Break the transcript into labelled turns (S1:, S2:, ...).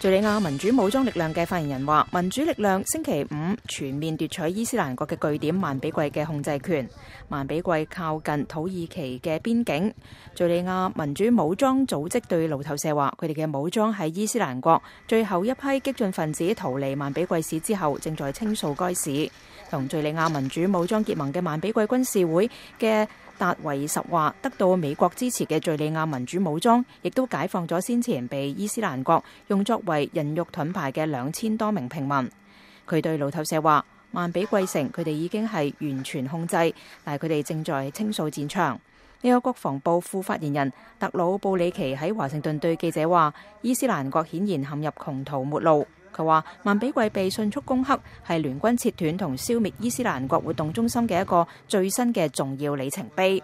S1: 敘利亞民主武裝力量嘅發言人話：民主力量星期五全面奪取伊斯蘭國嘅據點曼比季嘅控制權。曼比季靠近土耳其嘅邊境。敘利亞民主武裝組織對路透社話：佢哋嘅武裝喺伊斯蘭國最後一批激進分子逃離曼比季市之後，正在清掃該市。同敘利亞民主武裝結盟嘅曼比季軍事會嘅達維什話：得到美國支持嘅敘利亞民主武裝，亦都解放咗先前被伊斯蘭國用作。为人肉盾牌嘅两千多名平民，佢对路透社话：，万比贵城佢哋已经系完全控制，但系佢哋正在清扫战场。呢个国防部副发言人特鲁布里奇喺华盛顿对记者话：，伊斯兰国显然陷入穷途末路。佢话：，万比贵被迅速攻克系联军切断同消灭伊斯兰国活动中心嘅一个最新嘅重要里程碑。